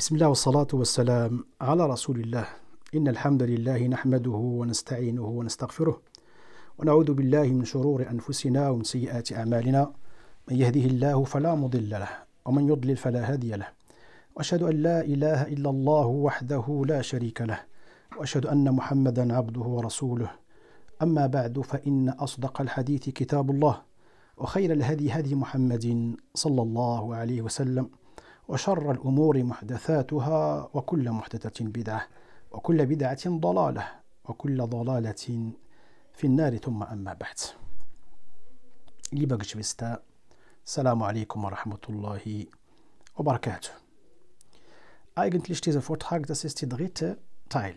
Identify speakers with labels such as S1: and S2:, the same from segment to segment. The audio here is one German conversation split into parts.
S1: بسم الله والصلاة والسلام على رسول الله إن الحمد لله نحمده ونستعينه ونستغفره ونعوذ بالله من شرور أنفسنا ومن سيئات أعمالنا من يهده الله فلا مضل له ومن يضلل فلا هادي له وأشهد أن لا إله إلا الله وحده لا شريك له وأشهد أن محمدا عبده ورسوله أما بعد فإن أصدق الحديث كتاب الله وخير الهدي هدي محمد صلى الله عليه وسلم وشر الأمور محدثاتها وكل محدثة بدعة وكل بدعة ضلالة وكل ضلالة في النار ثم أما بعد لبقش بستا السلام عليكم ورحمة الله وبركاته Eigentlich dieser Vortrag, das ist der dritte Teil.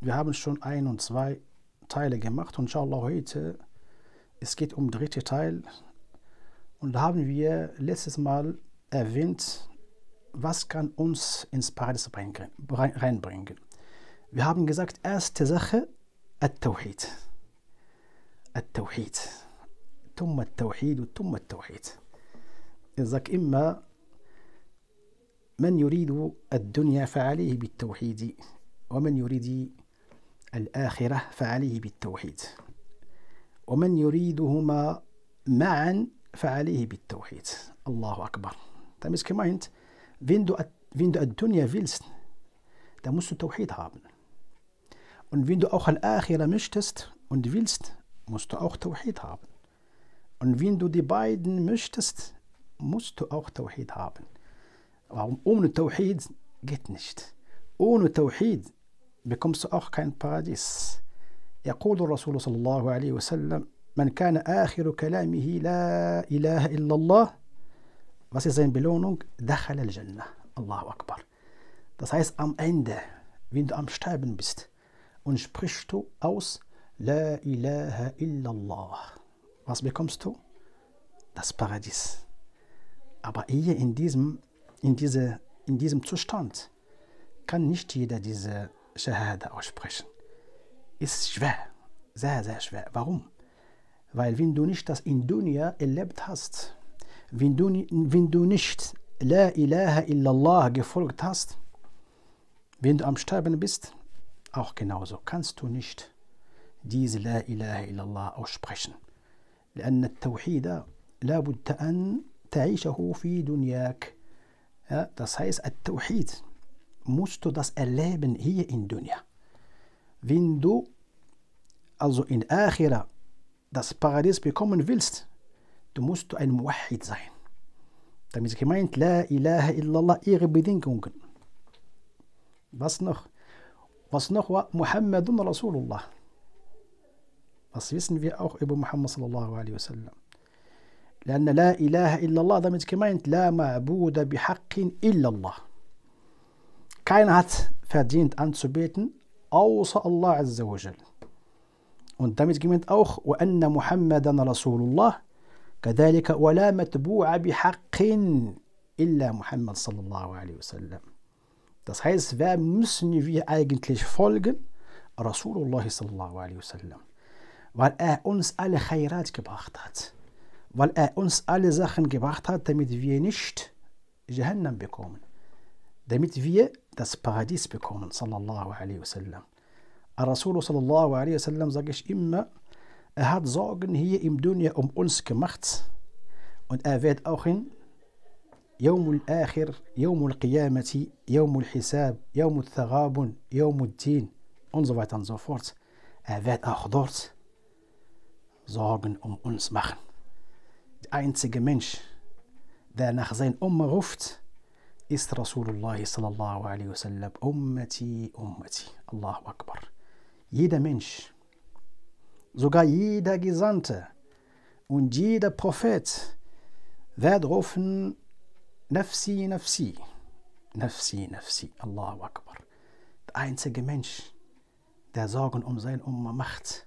S1: Wir haben schon ein und zwei Teile gemacht und inshallah heute, es geht um dritte Teil und da haben wir letztes Mal erwähnt, was kann uns ins Paradies reinbringen. Wir haben gesagt, erste Sache, التوحيد التوحيد ثم التوحيد ثم التوحيد إذاك إما من يريد الدنيا فعليه بالتوحيد ومن يريد الآخرة فعليه بالتوحيد ومن يريدهما معا فعليه بالتوحيد الله أكبر Damit ist gemeint, wenn du, wenn du Ad-Dunya willst, dann musst du Tawhid haben. Und wenn du auch Al-Akhira möchtest und willst, musst du auch Tawhid haben. Und wenn du die beiden möchtest, musst du auch Tawhid haben. Warum? Ohne Tawhid geht nicht. Ohne Tawhid bekommst du auch kein Paradies. يقول الرسول صلى الله عليه وسلم من كان آخر كلامه لا إله إلا الله Was ist seine Belohnung? Dakhal al-Jannah. Allahu Akbar. Das heißt, am Ende, wenn du am Sterben bist und sprichst du aus La ilaha illallah. Was bekommst du? Das Paradies. Aber hier in diesem, in diese, in diesem Zustand kann nicht jeder diese Shahada aussprechen. Ist schwer, sehr, sehr schwer. Warum? Weil wenn du nicht das in Dunya erlebt hast, wenn du, wenn du nicht La ilaha illallah gefolgt hast, wenn du am Sterben bist, auch genauso kannst du nicht diese La ilaha illallah aussprechen. لأن التوحيد لا بد أن تعيشه في دنياك ja, das heißt التوحيد musst du das erleben hier in Dunya wenn du also in Akhira das Paradies bekommen willst du musst du ein Muwahid sein. Damit ist gemeint, La ilaha illallah, ihre Bedingungen. Was noch? Was noch war Muhammadun Rasulullah. Was wissen wir auch über Muhammad sallallahu alaihi wasallam? لأن لا إله إلا الله damit gemeint لا معبود بحق إلا الله Keiner hat verdient anzubeten außer Allah Azza wa Jal. Und damit gemeint auch وأن محمدا رسول الله كذلك ولا متبوع بحق إلا محمد صلى الله عليه وسلم Das heißt, wer müssen wir eigentlich folgen? Rasulullah sallallahu alaihi wasallam. Weil er uns alle Khairat gebracht hat. Weil er uns alle Sachen gebracht hat, damit wir nicht Jahannam bekommen. Damit wir das Paradies bekommen, sallallahu alaihi wasallam. Rasulullah sallallahu alaihi wasallam sage ich immer, Er hat Sorgen hier im Dunja um uns gemacht und er wird auch in يوم الآخر يوم القيامة يوم الحساب يوم الثغاب يوم الدين und so weiter und so fort. Er wird auch dort Sorgen um uns machen. Der einzige Mensch, der nach sein Umma ruft, ist Rasulullah sallallahu alaihi wasallam. Ummati, Ummati. Allahu Akbar. Jeder Mensch, sogar jeder Gesandte und jeder Prophet wird rufen, Nafsi, Nafsi, Nafsi, Nafsi, Allahu Akbar. Der einzige Mensch, der Sorgen um sein Umma macht,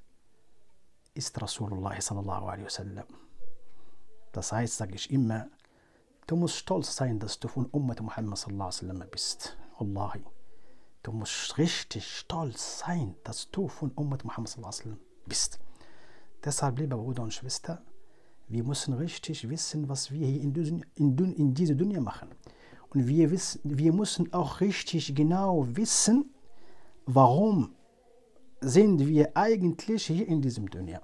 S1: ist Rasulullah sallallahu alaihi wasallam. Das heißt, sage ich immer, du musst stolz sein, dass du von Ummat Muhammad sallallahu alaihi wasallam bist. Wallahi. Du musst richtig stolz sein, dass du von Ummat Muhammad sallallahu alaihi wasallam bist. Deshalb, liebe Bruder und Schwester, wir müssen richtig wissen, was wir hier in, diesen, in, in dieser Dunja machen. Und wir, wissen, wir müssen auch richtig genau wissen, warum sind wir eigentlich hier in diesem Dunja.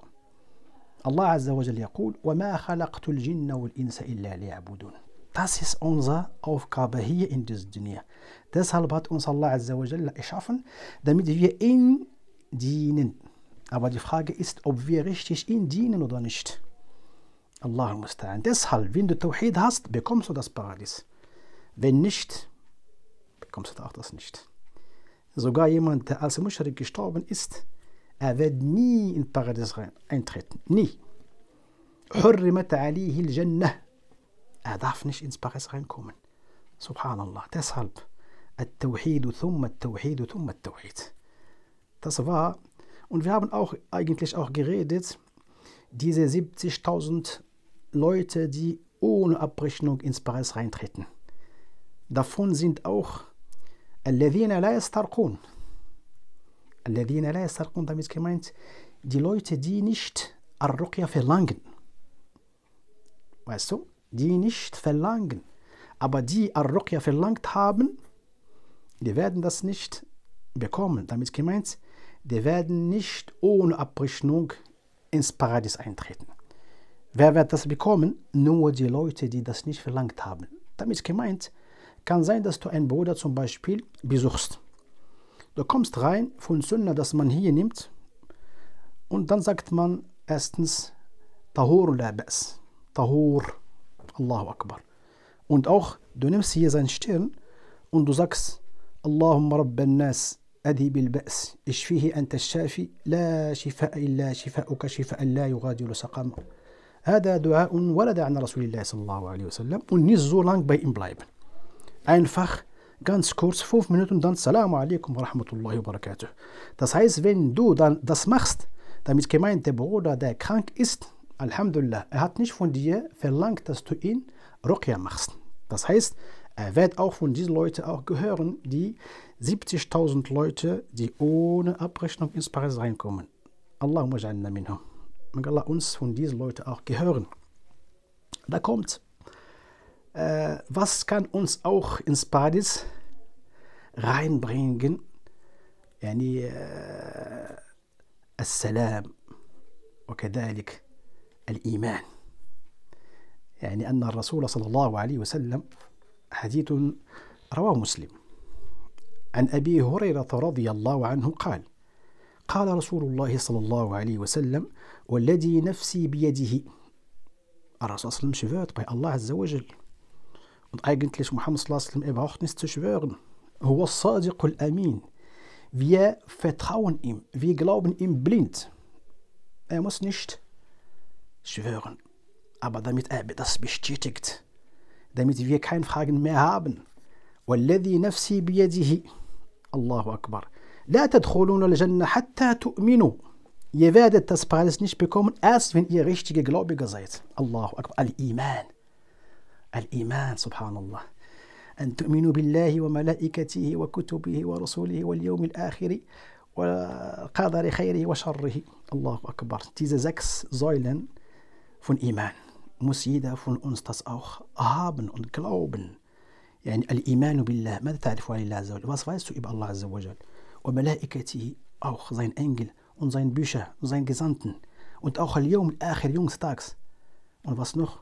S1: Allah Azza wa Jalla يقول Das ist unsere Aufgabe hier in dieser Dunja. Deshalb hat uns Allah Azza wa Jalla erschaffen, damit wir ihn dienen. Aber die Frage ist, ob wir richtig ihn dienen oder nicht. Allah muss musta'an. Deshalb, wenn du Tawhid hast, bekommst du das Paradies. Wenn nicht, bekommst du auch das nicht. Sogar jemand, der als Mushrik gestorben ist, er wird nie in Paradies eintreten. Nie. Er darf nicht ins Paradies reinkommen. Subhanallah. Deshalb, التوحيد ثم التوحيد ثم التوحيد. Das war und wir haben auch eigentlich auch geredet, diese 70.000 Leute, die ohne Abrechnung ins Paris reintreten. Davon sind auch الذين لا يسترقون الذين damit gemeint die Leute, die nicht ar verlangen. Weißt du? Die nicht verlangen. Aber die ar verlangt haben, die werden das nicht bekommen. Damit gemeint, die werden nicht ohne Abrechnung ins Paradies eintreten. Wer wird das bekommen? Nur die Leute, die das nicht verlangt haben. Damit gemeint, kann sein, dass du einen Bruder zum Beispiel besuchst. Du kommst rein von Sünder, das man hier nimmt, und dann sagt man erstens Tahur la Bas. Tahur, Allahu Akbar. Und auch, du nimmst hier seinen Stirn und du sagst Allahumma Rabban Nas, أذهب بالبأس اشفيه أنت الشافي لا شفاء إلا شفاءك شفاء لا يغادر سقما هذا دعاء ورد عن رسول الله صلى الله عليه وسلم und nicht so lang bei ihm bleiben einfach ganz kurz fünf Minuten dann Salam alaikum rahmatullahi wa barakatuh das heißt wenn du dann das machst damit gemeint der Bruder der krank ist Alhamdulillah er hat nicht von dir verlangt dass du ihn Ruqya machst das heißt er wird auch von diesen Leuten auch gehören die 70.000 Leute, die ohne Abrechnung ins Paradies reinkommen. Allahumma ja'alna minhum. Mag Allah uns von diesen Leuten auch gehören. Da kommt, äh, was kann uns auch ins Paradies reinbringen? Yani, äh, Assalam. وكذلك الإيمان يعني أن الرسول صلى الله عليه وسلم حديث رواه مسلم عن أبي هريرة رضي الله عنه قال قال رسول الله صلى الله عليه وسلم والذي نفسي بيده الرسول صلى الله عليه وسلم شفاعت باي الله عز وجل und eigentlich Muhammad صلى الله عليه وسلم er braucht nichts zu schwören هو الصادق الأمين wir vertrauen ihm wir glauben ihm blind er muss nicht schwören aber damit er das bestätigt damit wir keine Fragen mehr haben والذي نفسي بيده الله أكبر لا تدخلون الجنة حتى تؤمنوا يفادة تسبالس نش بكومن أس فين إيه غيشتك غلوبي غزيت الله أكبر الإيمان الإيمان سبحان الله أن تؤمنوا بالله وملائكته وكتبه ورسوله واليوم الآخر وقدر خيره وشره الله أكبر تيزا زكس زويلن فون إيمان مسيدة فون أنستس أوخ هابن أن يعني الإيمان بالله ماذا تعرفها لله عز وجل was weißt du über Allah عز وجل وملائكته auch sein Engel und seine Bücher und seine Gesandten und auch اليوم الآخر jungstags und was noch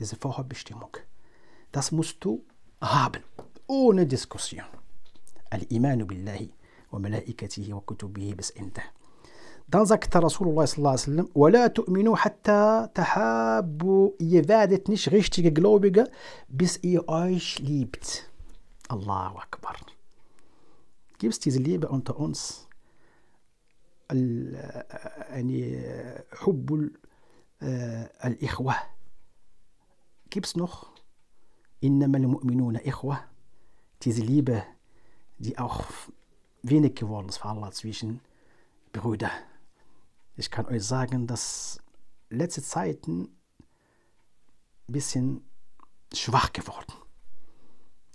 S1: diese Vorbestimmung das musst du haben ohne Diskussion الإيمان بالله وملائكته وكتبه بس انتهى دانزاكت رسول الله صلى الله عليه وسلم ولا تؤمنوا حتى تحابوا ihr werdet nicht richtige Gläubige bis ihr euch liebt Allahu Akbar gibt es diese Liebe unter uns يعني حب الإخوة gibt es noch إنما المؤمنون إخوة diese Liebe die auch wenig geworden ist für Allah zwischen Brüder Ich kann euch sagen, dass letzte Zeiten ein bisschen schwach geworden.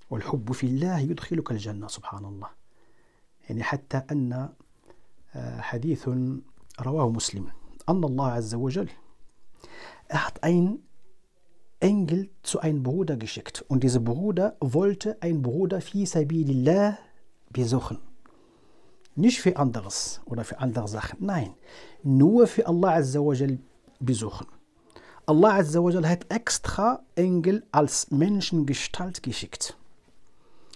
S1: والحب في الله يدخلك الجنة سبحان الله يعني حتى أن حديث رواه مسلم أن الله عز وجل Er hat einen Engel zu einem Bruder geschickt und dieser Bruder wollte einen Bruder fi sabilillah besuchen. Nicht für anderes oder für andere Sachen. Nein, nur für Allah Azzawajal besuchen. Allah Azzawajal hat extra Engel als Menschengestalt geschickt.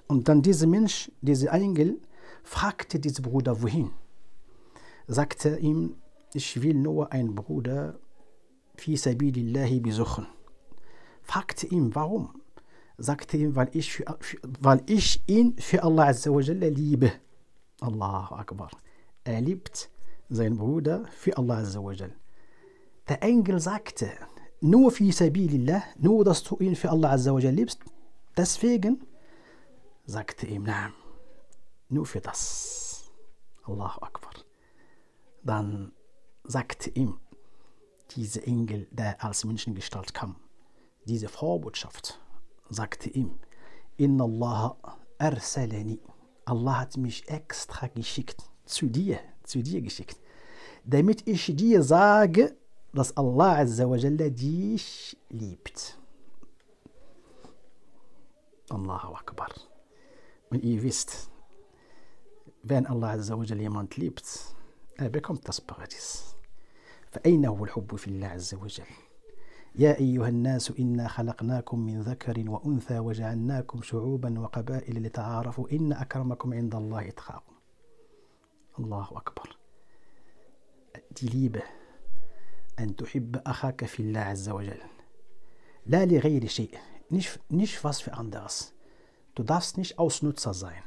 S1: Und dann dieser Mensch, dieser Engel, fragte diesen Bruder, wohin? Sagte ihm, ich will nur einen Bruder fi sabilillahi besuchen. Fragte ihm, warum? Sagte ihm, weil ich, für, weil ich ihn für Allah Azzawajal liebe. Allahu Akbar. Er liebt seinen Bruder für Allah Azzawajal. Der Engel sagte, nur fi sabilillah, nur dass du ihn für Allah Azzawajal liebst. Deswegen sagte ihm, nein, nur für das. Allahu Akbar. Dann sagte ihm dieser Engel, der als Menschengestalt kam, diese Vorbotschaft, sagte ihm, Inna Allah arsalani. Allah hat mich extra geschickt, zu dir, zu dir geschickt, damit ich dir sage, dass Allah Azzawajalla dich liebt. Allahu Akbar. Und ihr wisst, wenn Allah Azzawajalla jemand liebt, er bekommt das Paradies. فأين هو الحب في الله عز وجل؟ يا أيها الناس إنا خلقناكم من ذكر وأنثى وجعلناكم شعوبا وقبائل لتعارفوا إن أكرمكم عند الله أتقاكم الله أكبر تليبة أن تحب أخاك في الله عز وجل لا لغير شيء نش نش فاس في أندرس تو دافس نش أوس نوتسا زين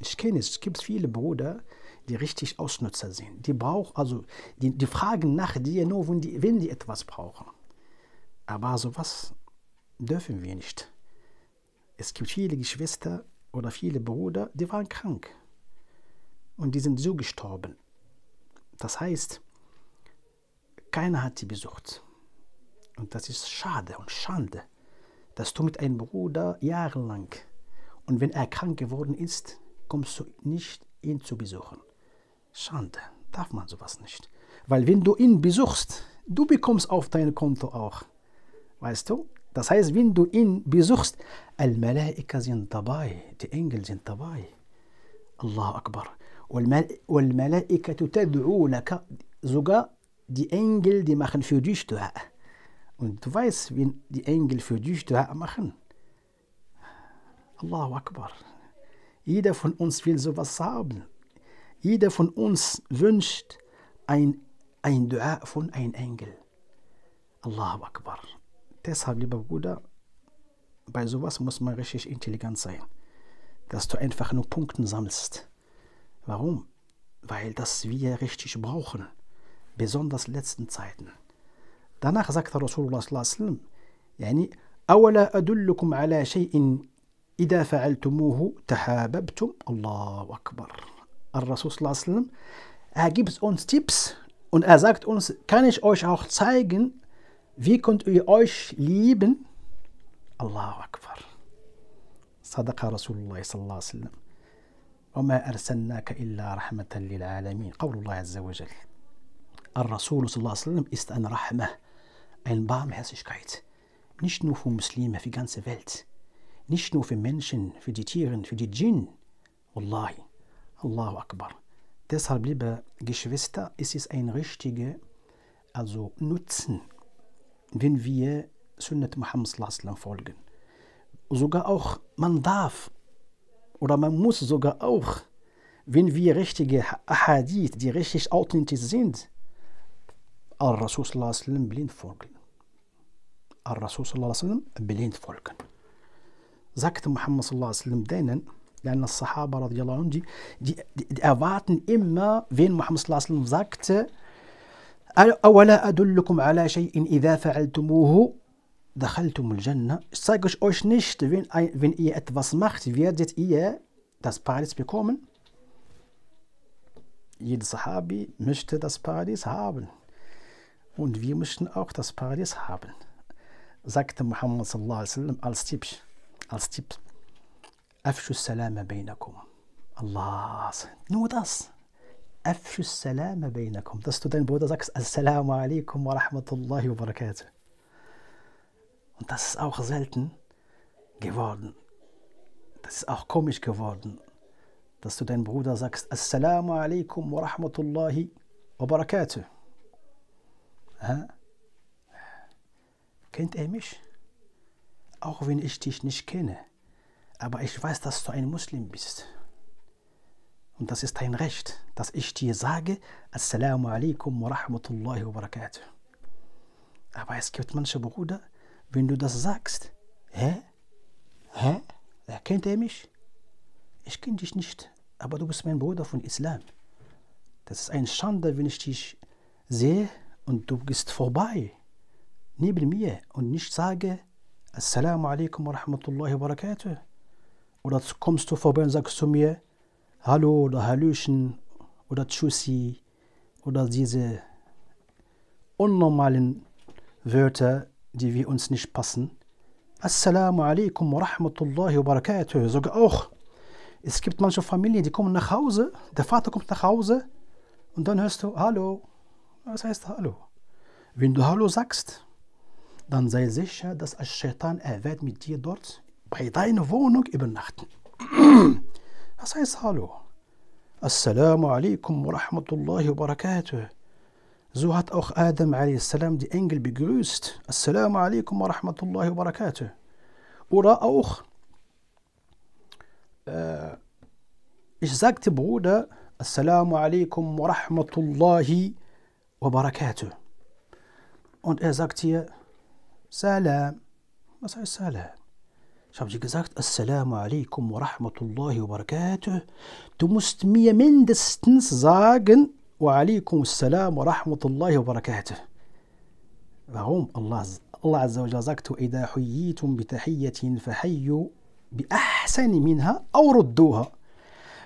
S1: إش كينس كيبس فيل برودة دي ريشتيش أوس نوتسا زين دي براوخ أزو دي, دي فراغن نخ دي نو دي وين دي إتفاس براوخن Aber sowas dürfen wir nicht. Es gibt viele Geschwister oder viele Brüder, die waren krank und die sind so gestorben. Das heißt, keiner hat sie besucht. Und das ist schade und Schande, dass du mit einem Bruder jahrelang und wenn er krank geworden ist, kommst du nicht, ihn zu besuchen. Schande, darf man sowas nicht. Weil wenn du ihn besuchst, du bekommst auf dein Konto auch Weißt du? Das heißt, wenn du ihn besuchst, Al-Malaika sind dabei, die Engel sind dabei. Allah Akbar. وَالْمَلَائِكَةُ تَدْعُو لَكَ Sogar die Engel, die machen für dich Dua. Und du weißt, wenn die Engel für dich Dua machen. Allahu Akbar. Jeder von uns will sowas haben. Jeder von uns wünscht ein, ein Dua von einem Engel. Allahu Akbar. Deshalb, lieber Bruder, bei sowas muss man richtig intelligent sein, dass du einfach nur Punkte sammelst. Warum? Weil das wir richtig brauchen, besonders in letzten Zeiten. Danach sagt Rasulullah sallallahu alaihi أولا أدلكم على شيء er gibt uns Tipps und er sagt uns, kann ich euch auch zeigen, Wie könnt ihr euch lieben? Allahu Akbar. صدق رسول الله صلى الله عليه وسلم وما أرسلناك إلا رحمة للعالمين قول الله عز وجل الرسول صلى الله عليه وسلم ist eine Rahmah ein Barmherzigkeit. Nicht nur für Muslime, für die ganze Welt. Nicht nur für Menschen, für die Tieren für die Djinn. Wallahi. Allahu Akbar. Deshalb, liebe Geschwister, es ist ein richtiger also Nutzen wenn wir Sunnat Muhammad sallam folgen. Sogar auch, man darf oder man muss sogar auch, wenn wir richtige Hadith, die richtig authentisch sind, Al-Rasul sallam blind folgen. Al-Rasul sallam blind folgen. Sagt Muhammad sallam denen, لأن الصحابة رضي الله die, die, die erwarten immer, wenn Muhammad sallam sagte, أولا أدلكم على شيء إذا فعلتموه دخلتم الجنة zeige ich euch nicht wenn, wenn ihr etwas macht werdet ihr das Paradies bekommen jeder Sahabi möchte das Paradies haben und wir möchten auch das Paradies haben sagte Muhammad sallallahu alaihi wasallam als Tipp als Tipp أفشوا السلام بينكم Allah nur das dass du deinem Bruder sagst, Assalamu alaikum wa rahmatullahi wa barakatuh. Und das ist auch selten geworden. Das ist auch komisch geworden, dass du deinem Bruder sagst, Assalamu alaikum wa rahmatullahi wa barakatuh. Ha? Kennt er mich? Auch wenn ich dich nicht kenne. Aber ich weiß, dass du ein Muslim bist. Und das ist dein Recht, dass ich dir sage, Assalamu alaikum wa rahmatullahi wa barakatuh. Aber es gibt manche Brüder, wenn du das sagst, hä? Hä? Erkennt er mich? Ich kenne dich nicht, aber du bist mein Bruder von Islam. Das ist ein Schande, wenn ich dich sehe und du gehst vorbei, neben mir und nicht sage, Assalamu alaikum wa rahmatullahi wa barakatuh. Oder kommst du vorbei und sagst zu mir, Hallo oder Hallöchen oder Tschüssi oder diese unnormalen Wörter, die wir uns nicht passen. Assalamu alaikum wa rahmatullahi wa barakatuh. Sogar auch. Es gibt manche Familien, die kommen nach Hause, der Vater kommt nach Hause und dann hörst du Hallo. Was heißt Hallo? Wenn du Hallo sagst, dann sei sicher, dass ein Shaitan, er wird mit dir dort bei deiner Wohnung übernachten. اصاي صالو السلام عليكم ورحمة الله وبركاته زوهات أخ آدم عليه السلام دي أنجل بيجلوست السلام عليكم ورحمة الله وبركاته ورا أخ أه إيش زاكت بودا السلام عليكم ورحمة الله وبركاته und er sagt hier سلام ما السلام Ich habe sie gesagt, Assalamu alaikum wa rahmatullahi wa barakatuh. Du musst mir mindestens sagen, wa alaikum assalam wa rahmatullahi wa barakatuh. Warum? Allah, Allah Azza wa Jalla sagt, وَإِذَا حُيِّيتُمْ بِتَحِيَّةٍ فَحَيُّوا بِأَحْسَنِ مِنْهَا أَوْ رُدُّوهَا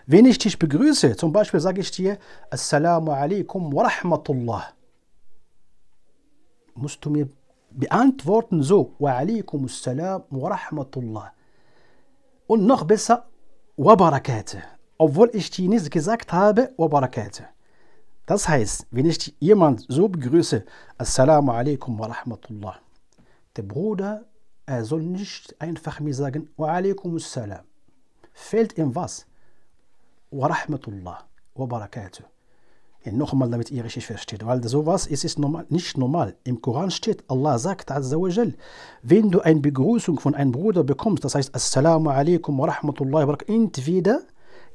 S1: Wenn ich dich begrüße, zum Beispiel sage ich dir, Assalamu alaikum wa rahmatullah. Musst du mir beantworten so, wa alaikum salam wa rahmatullah. Und noch besser, wa barakatuh. Obwohl ich Chinesisch gesagt habe, wa barakatuh. Das heißt, wenn ich jemand so begrüße, Assalamu alaikum wa rahmatullah, der Bruder, er soll nicht einfach mir sagen, wa alaikum assalam. Fehlt ihm was? Wa rahmatullah, wa barakatuh. nochmal, damit ihr richtig versteht, weil sowas ist, ist normal, nicht normal. Im Koran steht, Allah sagt, Azzawajal, wenn du eine Begrüßung von einem Bruder bekommst, das heißt, Assalamu alaikum wa rahmatullahi wa entweder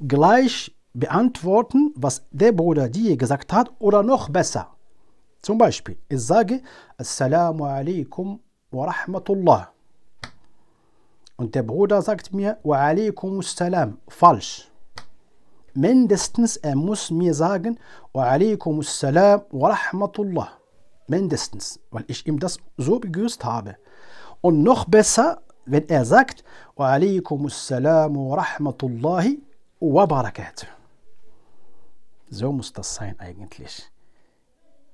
S1: gleich beantworten, was der Bruder dir gesagt hat, oder noch besser. Zum Beispiel, ich sage, Assalamu alaikum wa rahmatullah. Und der Bruder sagt mir, wa alaikum salam, falsch mindestens, er muss mir sagen, wa alaikum wa rahmatullah. Mindestens, weil ich ihm das so begrüßt habe. Und noch besser, wenn er sagt, wa alaikum wa rahmatullahi wa barakatuh. So muss das sein eigentlich.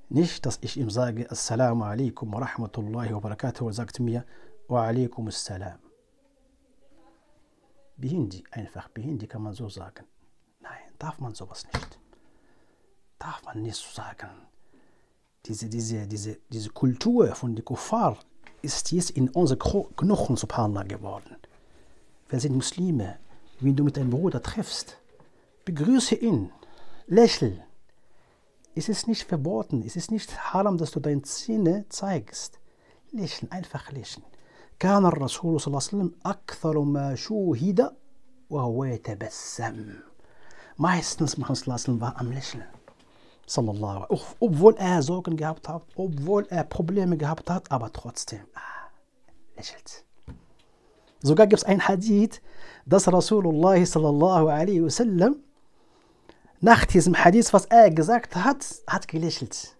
S1: Nicht, dass ich ihm sage, Assalamu alaikum wa rahmatullahi wa barakatuh, und sagt mir, wa alaikum Behindi, einfach Behindi kann man so sagen. Darf man sowas nicht. Darf man nicht so sagen. Diese, diese, diese, diese Kultur von den Kuffar ist jetzt in unsere Knochen, subhanallah, geworden. Wir sind Muslime. Wenn du mit deinem Bruder triffst, begrüße ihn, lächel. Es ist nicht verboten, es ist nicht haram, dass du deine Zähne zeigst. Lächeln, einfach lächeln. كان الرسول صلى الله عليه وسلم أكثر ما شوهد وهو يتبسم meistens Mahms war am Lächeln. Sallallahu obwohl er Sorgen gehabt hat, obwohl er Probleme gehabt hat, aber trotzdem ah, lächelt. Sogar gibt es ein Hadith, dass Rasulullah sallallahu alaihi wasallam nach diesem Hadith, was er gesagt hat, hat gelächelt.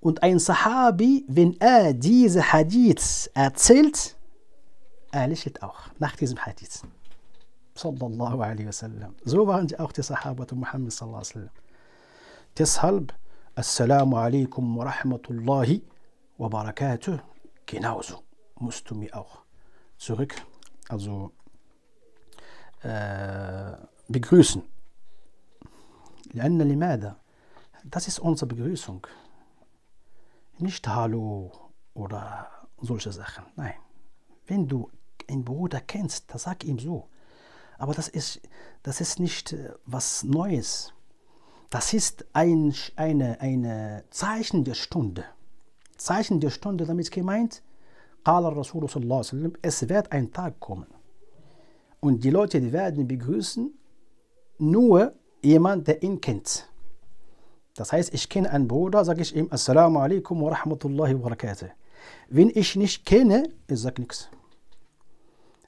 S1: Und ein Sahabi, wenn er diese Hadith erzählt, er lächelt auch nach diesem Hadith sallallahu alaihi wasallam. So waren sie auch die Sahabatu Muhammad sallallahu alaihi wasallam. Deshalb Assalamu alaikum wa rahmatullahi wa barakatuh. Genauso musst du mir auch zurück, also äh, begrüßen. Das ist unsere Begrüßung. Nicht Hallo oder solche Sachen. Nein. Wenn du einen Bruder kennst, dann sag ihm so. Aber das ist, das ist nicht äh, was Neues. Das ist ein eine, eine Zeichen der Stunde. Zeichen der Stunde damit gemeint, es wird ein Tag kommen. Und die Leute die werden begrüßen nur jemand, der ihn kennt. Das heißt, ich kenne einen Bruder, sage ich ihm Assalamu alaikum wa rahmatullahi wa barakatuh. Wenn ich nicht kenne, ich sage nichts.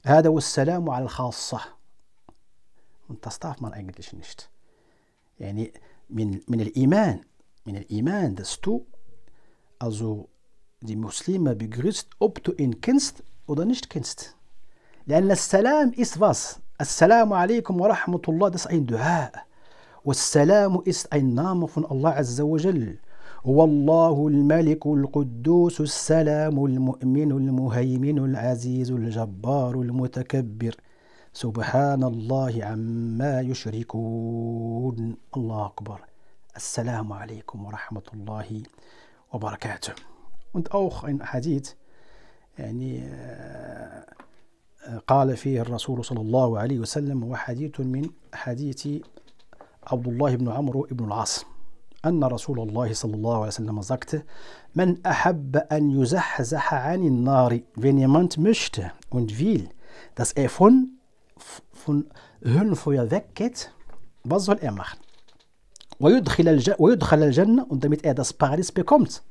S1: هذا والسلام على الخاصة und das darf man eigentlich nicht. يعني من من الإيمان من Iman, dass du also die Muslime begrüßt, ob du ihn kennst oder nicht kennst. لأن السلام ist was? السلام عليكم ورحمة الله das ist ein Dua. والسلام ist ein Name von Allah عز وجل. هو الله الملك القدوس السلام المؤمن المهيمن العزيز الجبار المتكبر. سبحان الله عما يشركون الله أكبر السلام عليكم ورحمة الله وبركاته und auch ein Hadith يعني آه، قال فيه الرسول صلى الله عليه وسلم وحديث من حديث عبد الله بن عمرو بن العاص أن رسول الله صلى الله عليه وسلم زكت من أحب أن يزحزح عن النار wenn jemand möchte und will dass er von von Höhlenfeuer weggeht, was soll er machen? ويدخل الجنة und damit er das Paradies bekommt.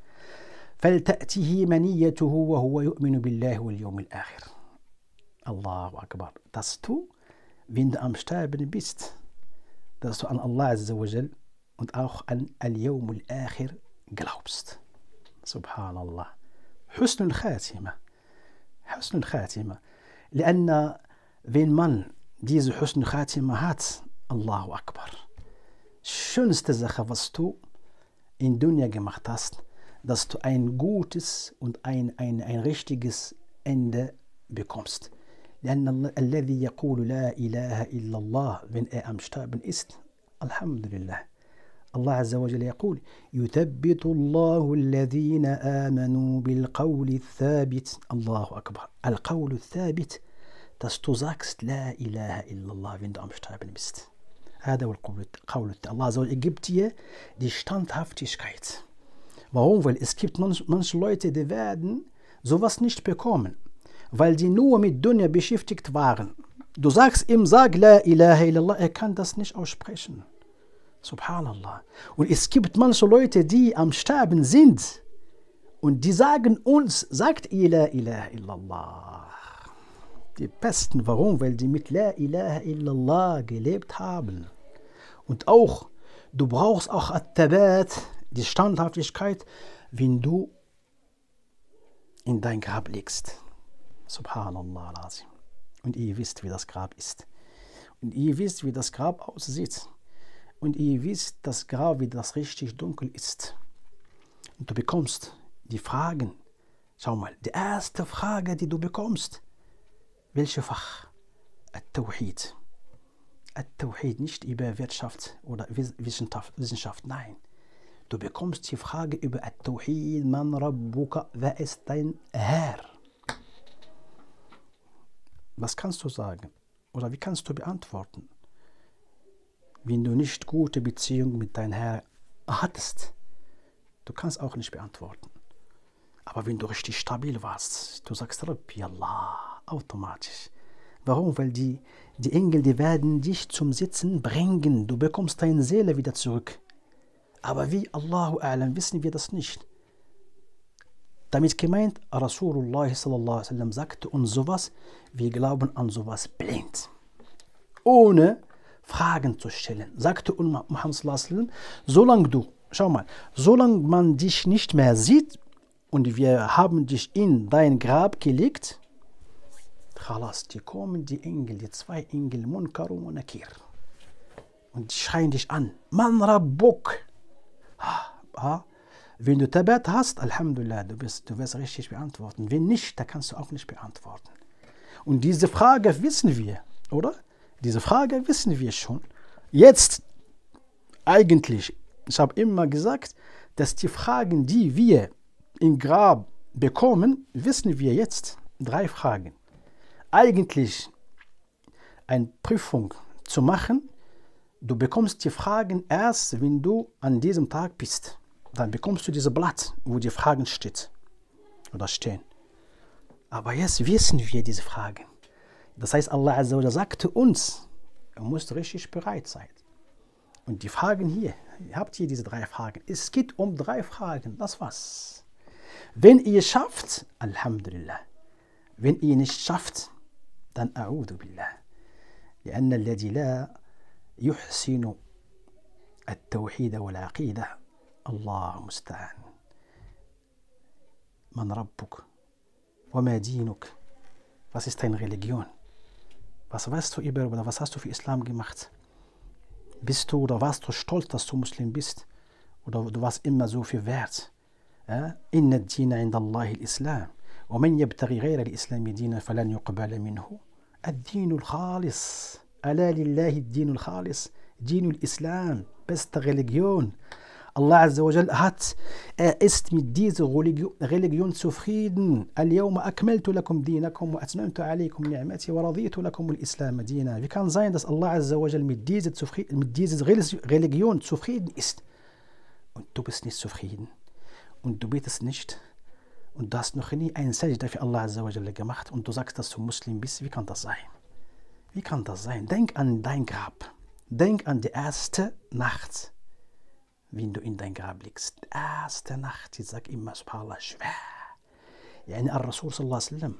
S1: فلتأته منيته وهو يؤمن بالله واليوم الآخر. الله أكبر. Dass du, wenn du am Sterben bist, dass du an Allah Azza wa Jal und auch an Al-Yawm Al-Akhir glaubst. Subhanallah. حسن الخاتمة. حسن الخاتمة. لأن wenn man diese Husn Khatima hat, Allahu Akbar. Schönste Sache, was du in Dunya gemacht hast, dass du ein gutes und ein, ein, ein richtiges Ende bekommst. لأن الذي يقول لا إله إلا الله من أم شتابن است الحمد لله الله عز وجل يقول يثبت الله الذين آمنوا بالقول الثابت الله أكبر القول الثابت dass du sagst, La ilaha illallah, wenn du am Sterben bist. Allah gibt dir die Standhaftigkeit. Warum? Weil es gibt manche, manche Leute, die werden sowas nicht bekommen, weil die nur mit Dunya beschäftigt waren. Du sagst ihm, sag La ilaha illallah, er kann das nicht aussprechen. Subhanallah. Und es gibt manche Leute, die am Sterben sind und die sagen uns, sagt ihr La ilaha illallah die Besten. Warum? Weil sie mit La ilaha illallah gelebt haben. Und auch, du brauchst auch At-Tabat, die Standhaftigkeit, wenn du in dein Grab legst. Subhanallah Lazim. Und ihr wisst, wie das Grab ist. Und ihr wisst, wie das Grab aussieht. Und ihr wisst das Grab, wie das richtig dunkel ist. Und du bekommst die Fragen. Schau mal, die erste Frage, die du bekommst, welche Fach? Tawhid. Tawhid, nicht über Wirtschaft oder Wissenschaft, Wissenschaft, nein. Du bekommst die Frage über Tawhid, man Rabbuka, wer ist dein Herr? Was kannst du sagen? Oder wie kannst du beantworten, wenn du nicht gute Beziehung mit deinem Herr hattest? Du kannst auch nicht beantworten. Aber wenn du richtig stabil warst, du sagst Rabbi Allah automatisch. Warum? Weil die, die Engel, die werden dich zum Sitzen bringen. Du bekommst deine Seele wieder zurück. Aber wie Allahu A'lam wissen wir das nicht. Damit gemeint, Rasulullah sallallahu sallam, sagte uns sowas, wir glauben an sowas blind. Ohne Fragen zu stellen. Sagte uns umm Muhammad sallallahu sallam, solange du, schau mal, solange man dich nicht mehr sieht und wir haben dich in dein Grab gelegt, Chalas, die kommen, die Engel, die zwei Engel, Munkarum und Nakir. Und die schreien dich an. Man Rabbuk. Ah, ah, wenn du Tabat hast, Alhamdulillah, du, bist, du wirst richtig beantworten. Wenn nicht, dann kannst du auch nicht beantworten. Und diese Frage wissen wir, oder? Diese Frage wissen wir schon. Jetzt, eigentlich, ich habe immer gesagt, dass die Fragen, die wir im Grab bekommen, wissen wir jetzt. Drei Fragen eigentlich eine Prüfung zu machen, du bekommst die Fragen erst, wenn du an diesem Tag bist. Dann bekommst du dieses Blatt, wo die Fragen steht oder stehen. Aber jetzt wissen wir diese Fragen. Das heißt, Allah sagte uns, er muss richtig bereit sein. Und die Fragen hier, ihr habt hier diese drei Fragen. Es geht um drei Fragen, das war's. Wenn ihr schafft, Alhamdulillah. Wenn ihr nicht schafft, أن أعوذ بالله لأن الذي لا يحسن التوحيد والعقيدة الله المستعان من ربك وما دينك was ist deine Religion was weißt du über oder was hast du für Islam gemacht bist du oder warst du stolz dass du Muslim bist oder du warst immer so viel wert إن الدين عند الله الإسلام ومن يبتغي غير الإسلام دينا فلن يقبل منه الدين الخالص ألا لله الدين الخالص دين الإسلام بس تغلقيون الله عز وجل هات آه، است ديز غليغيون سفخيدن اليوم أكملت لكم دينكم وأتممت عليكم نعمتي ورضيت لكم الإسلام دينا في كان زين دس الله عز وجل مديز سفخي مديز غليغيون سفخيدن است أنتو بسني سفخيدن أنتو بيتس نشت und du hast noch nie einen Sajda für Allah Azzawajal gemacht und du sagst, dass du Muslim bist, wie kann das sein? Wie kann das sein? Denk an dein Grab. Denk an die erste Nacht, wenn du in dein Grab liegst. Die erste Nacht, ich sage immer, subhanallah, schwer. Ja, in صلى الله عليه وسلم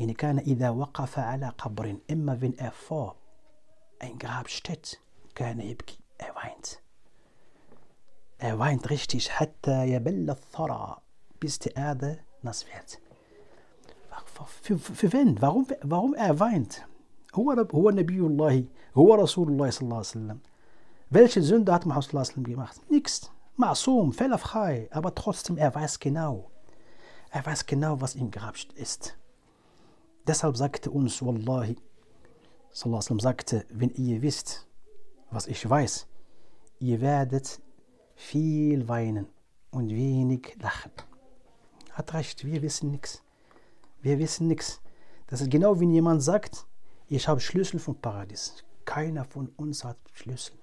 S1: إن كان إذا وقف على wenn er vor ein Grab steht كان يبكي er weint er weint richtig حتى يبل الثرى bis die Erde nass wird. Für, für, für wen? Warum, warum er weint? هو نبي الله هو welche Sünde hat Muhammad sallallahu alaihi gemacht? Nichts. Masum, fehlerfrei, aber trotzdem, er weiß genau. Er weiß genau, was im Grab ist. Deshalb sagte uns Wallahi, sallallahu alaihi sagte, wenn ihr wisst, was ich weiß, ihr werdet viel weinen und wenig lachen hat recht, wir wissen nichts. Wir wissen nichts. Das ist genau, wie wenn jemand sagt, ich habe Schlüssel vom Paradies. Keiner von uns hat Schlüssel.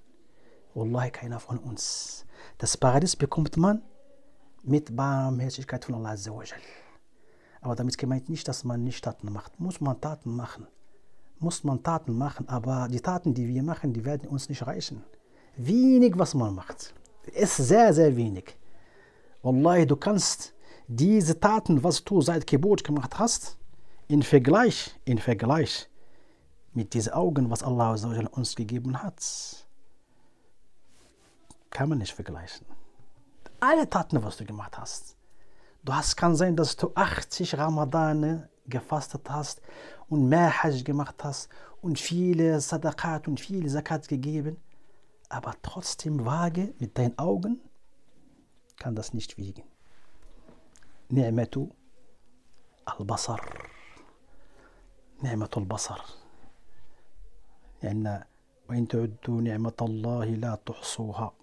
S1: Wallahi, keiner von uns. Das Paradies bekommt man mit Barmherzigkeit von Allah. Aber damit gemeint nicht, dass man nicht Taten macht. Muss man Taten machen. Muss man Taten machen. Aber die Taten, die wir machen, die werden uns nicht reichen. Wenig, was man macht. Ist sehr, sehr wenig. Wallahi, du kannst diese Taten, was du seit Geburt gemacht hast, in Vergleich, in Vergleich mit diesen Augen, was Allah uns gegeben hat, kann man nicht vergleichen. Alle Taten, was du gemacht hast, du hast, kann sein, dass du 80 Ramadane gefastet hast und mehr Hajj gemacht hast und viele Sadaqat und viele Zakat gegeben, aber trotzdem vage mit deinen Augen kann das nicht wiegen. نعمة البصر نعمة البصر لأن وإن تعدوا نعمة الله لا تحصوها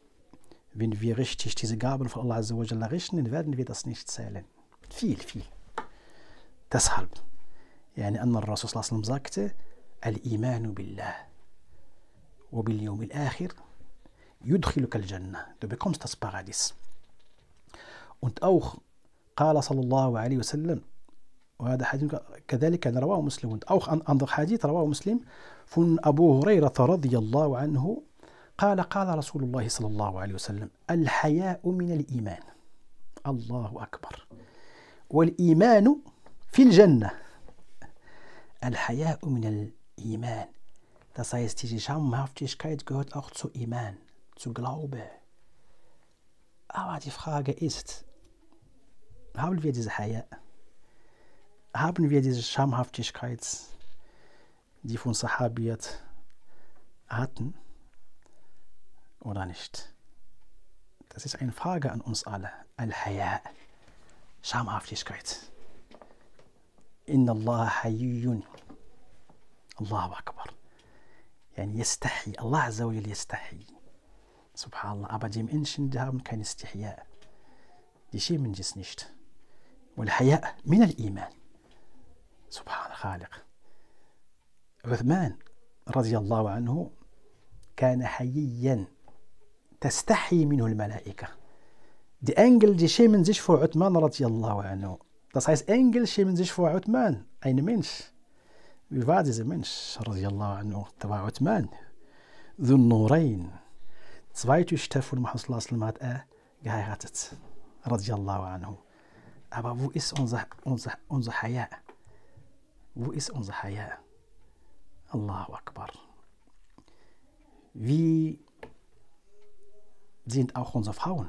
S1: بين في غش تشتي زقابل فالله عز وجل غش ننفاد نفيد أصنيش تسالن فيل فيل تسهل يعني أن الرسول صلى الله عليه وسلم زاكته الإيمان بالله وباليوم الآخر يدخلك الجنة تو بيكومس باراديس und أوخ قال صلى الله عليه وسلم وهذا حديث كذلك رواه مسلم أو أنظر حديث رواه مسلم فن أبو هريرة رضي الله عنه قال قال رسول الله صلى الله عليه وسلم الحياء من الإيمان الله أكبر والإيمان في الجنة الحياء من الإيمان Das heißt, diese Schamhaftigkeit gehört auch zu Iman, zu Glaube. Aber die Frage ist, haben wir diese Haya, haben wir diese Schamhaftigkeit, die von Sahabiyat hatten oder nicht? Das ist eine Frage an uns alle. Al-Haya, Schamhaftigkeit. Inna Allah hayyun. Allah Akbar. Yani yastahi. Allah Azza yastahi. Subhanallah. Aber die Menschen, die haben keine Istihya. Die schämen das nicht. والحياء من الإيمان سبحان الخالق عثمان رضي الله عنه كان حييا تستحي منه الملائكة دي أنجل دي شي من زيش عثمان رضي الله عنه das heißt أنجل شي من زيش عثمان أين منش wie war منش رضي الله عنه تبع عثمان ذو النورين zweite Töchter von Muhammad sallallahu alaihi wasallam hat er رضي الله عنه Aber wo ist unser, unser, unser Haya? Wo ist unser Haya? Allahu Akbar. Wie sind auch unsere Frauen?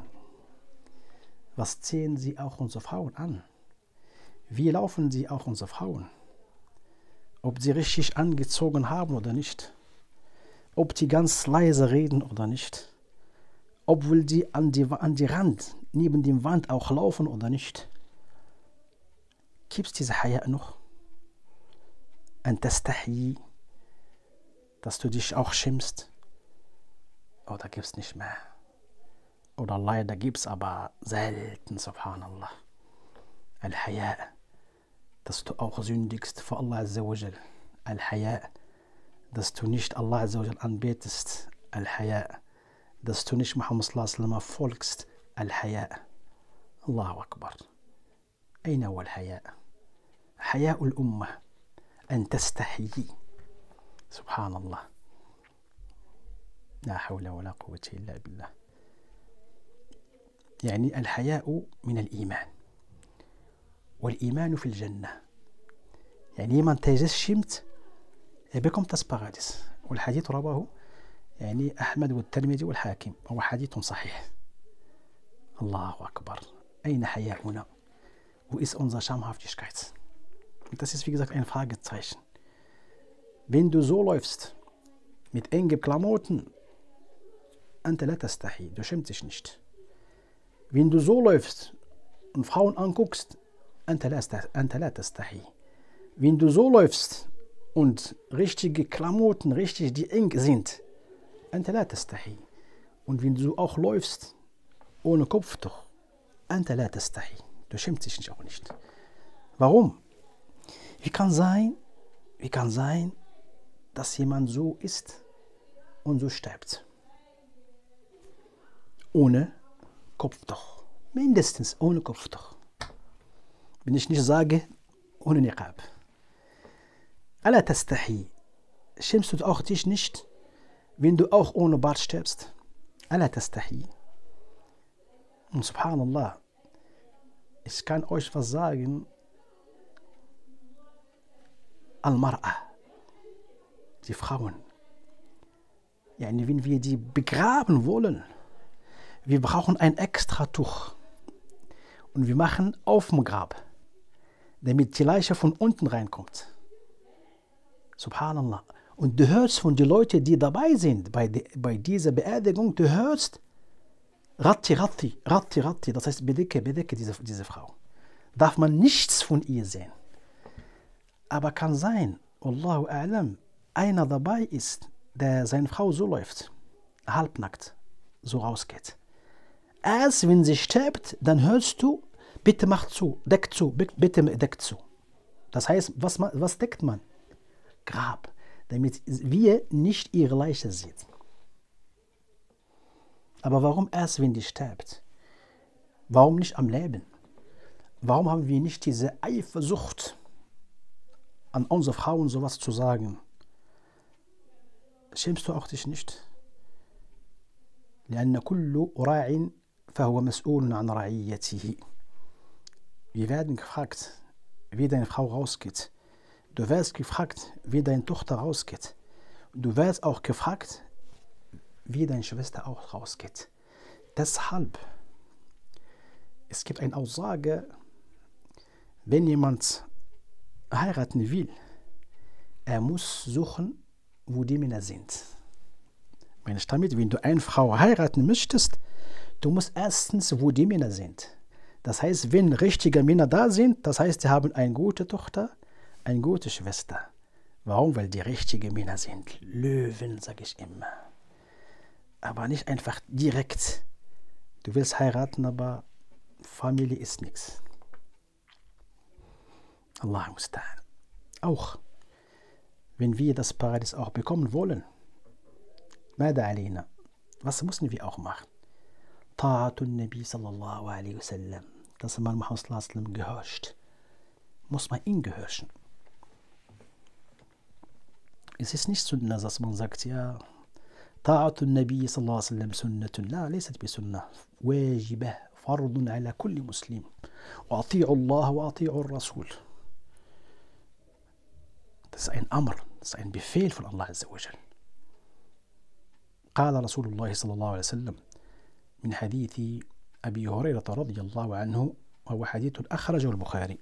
S1: Was ziehen sie auch unsere Frauen an? Wie laufen sie auch unsere Frauen? Ob sie richtig angezogen haben oder nicht? Ob die ganz leise reden oder nicht? Obwohl sie an die, an die Rand, neben dem Wand auch laufen oder nicht? كيف تزحيا نوخ ان تستحي تستوديش اوخ شمست او دا كيبس نش مع او دا الله دا كيبس ابا زالت سبحان الله الحياء تستو اوخ زندكست فا الله عز وجل الحياء دستو نشت الله عز وجل ان بيتست الحياء دستو نشت محمد صلى الله عليه وسلم فولكست الحياء الله اكبر أين هو الحياء؟ حياء الأمة أن تستحيي سبحان الله لا حول ولا قوة إلا بالله يعني الحياء من الإيمان والإيمان في الجنة يعني ما تيجس شمت بكم تسبغادس والحديث رواه يعني أحمد والترمذي والحاكم هو حديث صحيح الله أكبر أين حياؤنا Wo ist unsere Schamhaftigkeit? Und das ist, wie gesagt, ein Fragezeichen. Wenn du so läufst, mit engen Klamotten, du schämst dich nicht. Wenn du so läufst und Frauen anguckst, wenn du so läufst und richtige Klamotten, richtig die eng sind, und wenn du auch läufst ohne Kopftuch, Du schämst dich auch nicht. Warum? Wie kann sein, wie kann sein, dass jemand so ist und so stirbt? Ohne Kopftuch. Mindestens ohne Kopftuch. Wenn ich nicht sage, ohne Niqab. Alla tastahi. Schämst du auch dich nicht, wenn du auch ohne Bart stirbst? Alla tastahi. Und subhanallah, ich kann euch was sagen. Al-Mar'a, die Frauen. Ja, wenn wir die begraben wollen, wir brauchen ein extra Tuch. Und wir machen auf dem Grab, damit die Leiche von unten reinkommt. Subhanallah. Und du hörst von den Leuten, die dabei sind bei, die, bei dieser Beerdigung, du hörst, Ratti, Ratti, Ratti, Ratti, das heißt, bedecke, bedecke diese, diese Frau. Darf man nichts von ihr sehen. Aber kann sein, Allahu A'lam, einer dabei ist, der seine Frau so läuft, halbnackt, so rausgeht. Erst wenn sie stirbt, dann hörst du, bitte mach zu, deck zu, bitte deck zu. Das heißt, was, was deckt man? Grab, damit wir nicht ihre Leiche sehen. Aber warum erst, wenn die stirbt? Warum nicht am Leben? Warum haben wir nicht diese Eifersucht an unsere Frauen sowas zu sagen? Schämst du auch dich nicht? Wir werden gefragt, wie deine Frau rausgeht. Du wirst gefragt, wie deine Tochter rausgeht. Du wirst auch gefragt, wie deine Schwester auch rausgeht. Deshalb, es gibt eine Aussage, wenn jemand heiraten will, er muss suchen, wo die Männer sind. Meine ich damit, wenn du eine Frau heiraten möchtest, du musst erstens, wo die Männer sind. Das heißt, wenn richtige Männer da sind, das heißt, sie haben eine gute Tochter, eine gute Schwester. Warum? Weil die richtigen Männer sind Löwen, sage ich immer aber nicht einfach direkt. Du willst heiraten, aber Familie ist nichts. Allah musta'an. Auch wenn wir das Paradies auch bekommen wollen, was müssen wir auch machen? Ta'atun Nabi sallallahu alaihi wasallam, dass man Muhammad gehorcht, muss man ihm gehorchen. Es ist nicht so, dass man sagt, ja, طاعة النبي صلى الله عليه وسلم سنة لا ليست بسنة واجبة فرض على كل مسلم وأطيعوا الله وأطيعوا الرسول تسعين أمر تسعين بفعل في الله عز وجل قال رسول الله صلى الله عليه وسلم من حديث أبي هريرة رضي الله عنه وهو حديث أخرجه البخاري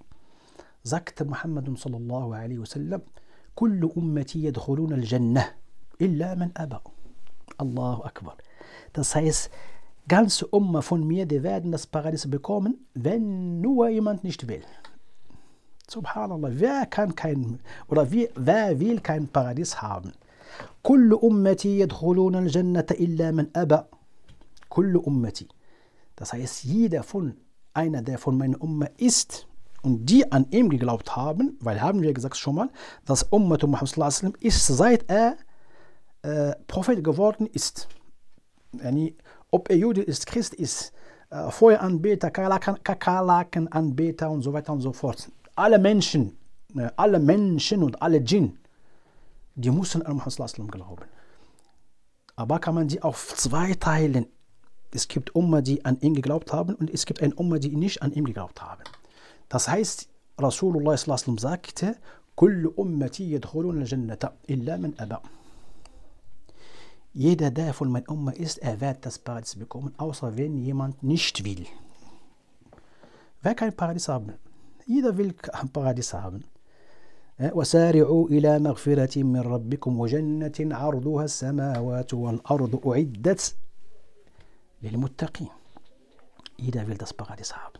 S1: زكت محمد صلى الله عليه وسلم كل أمتي يدخلون الجنة إلا من أبى Allahu Akbar. Das heißt, ganze Umma von mir, die werden das Paradies bekommen, wenn nur jemand nicht will. Subhanallah, wer kann kein, oder wie, wer will kein Paradies haben? كل أمتي يدخلون الجنة illa من aba. كل ummati. Das heißt, jeder von einer, der von meiner Umma ist und die an ihm geglaubt haben, weil haben wir gesagt schon mal, dass Ummat Muhammad ist, seit er äh, Prophet geworden ist. ob er Jude ist, Christ ist, äh, Feueranbeter, Kakerlakenanbeter und so weiter und so fort. Alle Menschen, äh, alle Menschen und alle Djinn, die mussten an Muhammad glauben. Aber kann man sie auf zwei teilen. Es gibt Umma, die an ihn geglaubt haben und es gibt eine Umma, die nicht an ihn geglaubt haben. Das heißt, Rasulullah sagte, ummati أمتي يدخلون jannata illa من aba'. Jeder, der von meiner Oma ist, er wird das Paradies bekommen, außer wenn jemand nicht will. Wer kein Paradies haben? Jeder will ein Paradies haben. Äh, وسارعوا إلى مغفرة من ربكم وجنة عرضها السماوات والأرض أعدت للمتقين Jeder will das Paradies haben.